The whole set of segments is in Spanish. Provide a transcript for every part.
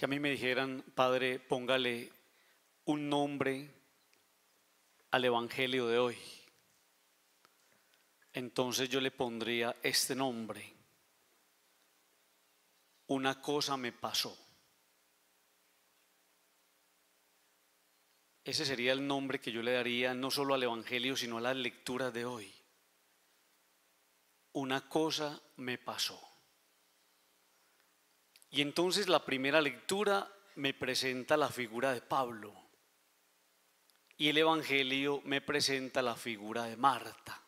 Si a mí me dijeran, Padre, póngale un nombre al Evangelio de hoy, entonces yo le pondría este nombre. Una cosa me pasó. Ese sería el nombre que yo le daría no solo al Evangelio, sino a la lectura de hoy. Una cosa me pasó. Y entonces la primera lectura me presenta la figura de Pablo y el Evangelio me presenta la figura de Marta.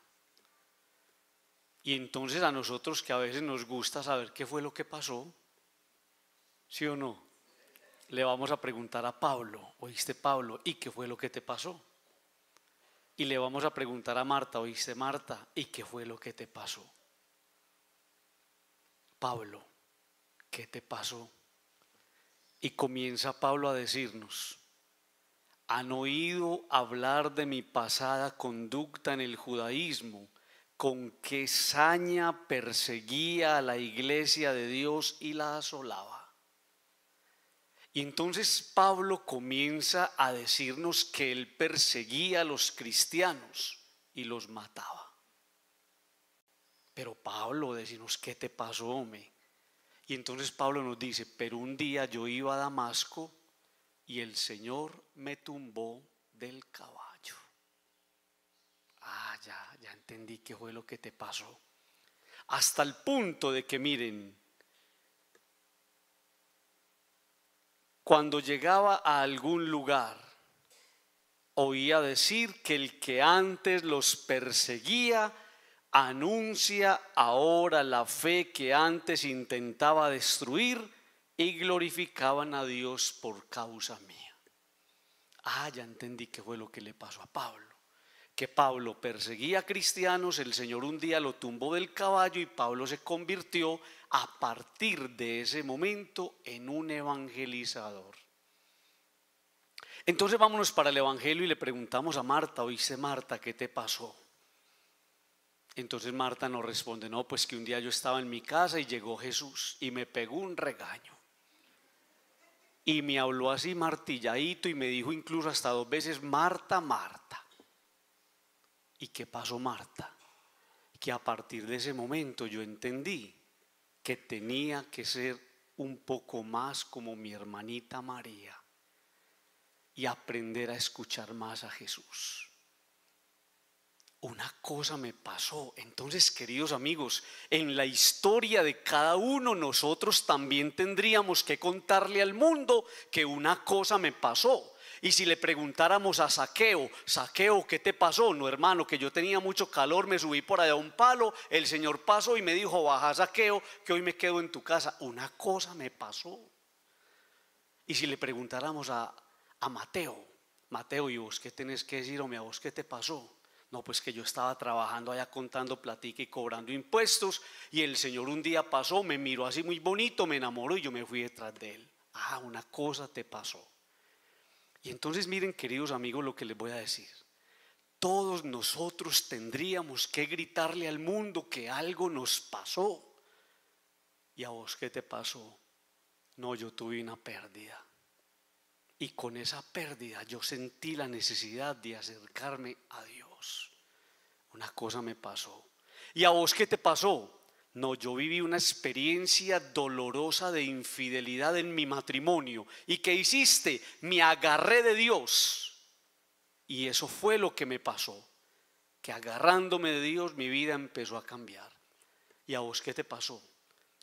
Y entonces a nosotros que a veces nos gusta saber qué fue lo que pasó, ¿sí o no? Le vamos a preguntar a Pablo, oíste Pablo, ¿y qué fue lo que te pasó? Y le vamos a preguntar a Marta, oíste Marta, ¿y qué fue lo que te pasó? Pablo. ¿qué te pasó? Y comienza Pablo a decirnos, han oído hablar de mi pasada conducta en el judaísmo, con qué saña perseguía a la iglesia de Dios y la asolaba. Y entonces Pablo comienza a decirnos que él perseguía a los cristianos y los mataba. Pero Pablo, decimos, ¿qué te pasó, hombre? Y entonces Pablo nos dice, pero un día yo iba a Damasco y el Señor me tumbó del caballo. Ah, ya, ya entendí qué fue lo que te pasó. Hasta el punto de que miren, cuando llegaba a algún lugar, oía decir que el que antes los perseguía anuncia ahora la fe que antes intentaba destruir y glorificaban a Dios por causa mía. Ah, ya entendí qué fue lo que le pasó a Pablo. Que Pablo perseguía a cristianos, el Señor un día lo tumbó del caballo y Pablo se convirtió a partir de ese momento en un evangelizador. Entonces vámonos para el Evangelio y le preguntamos a Marta, oíste Marta, ¿qué te pasó? Entonces Marta nos responde, no, pues que un día yo estaba en mi casa y llegó Jesús y me pegó un regaño. Y me habló así martilladito y me dijo incluso hasta dos veces, Marta, Marta. ¿Y qué pasó Marta? Que a partir de ese momento yo entendí que tenía que ser un poco más como mi hermanita María y aprender a escuchar más a Jesús una cosa me pasó. Entonces, queridos amigos, en la historia de cada uno nosotros también tendríamos que contarle al mundo que una cosa me pasó. Y si le preguntáramos a Saqueo, Saqueo, ¿qué te pasó? No, hermano, que yo tenía mucho calor, me subí por allá a un palo, el Señor pasó y me dijo, baja Saqueo, que hoy me quedo en tu casa. Una cosa me pasó. Y si le preguntáramos a, Mateo, Mateo, ¿y vos qué tenés que decir, a vos qué te pasó? No, pues que yo estaba trabajando allá contando platica y cobrando impuestos y el Señor un día pasó, me miró así muy bonito, me enamoró y yo me fui detrás de él. Ah, una cosa te pasó. Y entonces miren, queridos amigos, lo que les voy a decir. Todos nosotros tendríamos que gritarle al mundo que algo nos pasó. ¿Y a vos qué te pasó? No, yo tuve una pérdida. Y con esa pérdida yo sentí la necesidad de acercarme a Dios una cosa me pasó. ¿Y a vos qué te pasó? No, yo viví una experiencia dolorosa de infidelidad en mi matrimonio. ¿Y que hiciste? Me agarré de Dios. Y eso fue lo que me pasó. Que agarrándome de Dios mi vida empezó a cambiar. ¿Y a vos qué te pasó?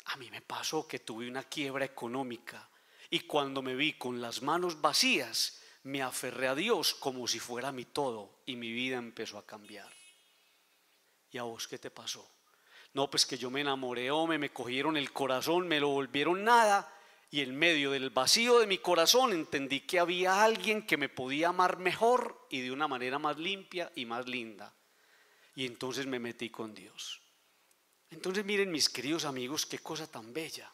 A mí me pasó que tuve una quiebra económica. Y cuando me vi con las manos vacías, me aferré a Dios como si fuera mi todo y mi vida empezó a cambiar. ¿Y a vos qué te pasó? No, pues que yo me enamoré, me, me cogieron el corazón, me lo volvieron nada y en medio del vacío de mi corazón entendí que había alguien que me podía amar mejor y de una manera más limpia y más linda. Y entonces me metí con Dios. Entonces miren mis queridos amigos, qué cosa tan bella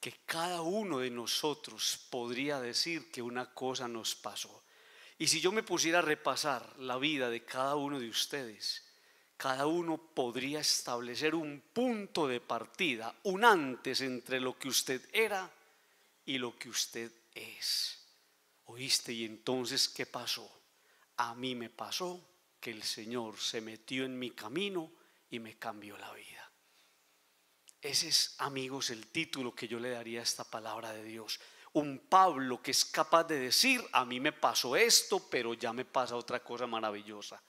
que cada uno de nosotros podría decir que una cosa nos pasó. Y si yo me pusiera a repasar la vida de cada uno de ustedes, cada uno podría establecer un punto de partida, un antes entre lo que usted era y lo que usted es. ¿Oíste? Y entonces, ¿qué pasó? A mí me pasó que el Señor se metió en mi camino y me cambió la vida. Ese es, amigos, el título que yo le daría a esta palabra de Dios. Un Pablo que es capaz de decir, a mí me pasó esto, pero ya me pasa otra cosa maravillosa.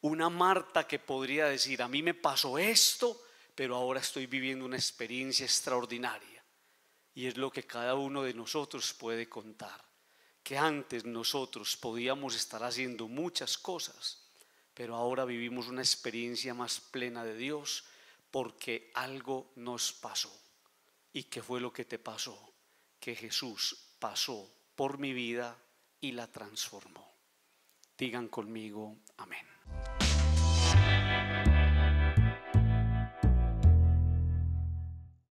Una Marta que podría decir, a mí me pasó esto, pero ahora estoy viviendo una experiencia extraordinaria. Y es lo que cada uno de nosotros puede contar. Que antes nosotros podíamos estar haciendo muchas cosas, pero ahora vivimos una experiencia más plena de Dios porque algo nos pasó. ¿Y qué fue lo que te pasó? Que Jesús pasó por mi vida y la transformó. Digan conmigo, amén.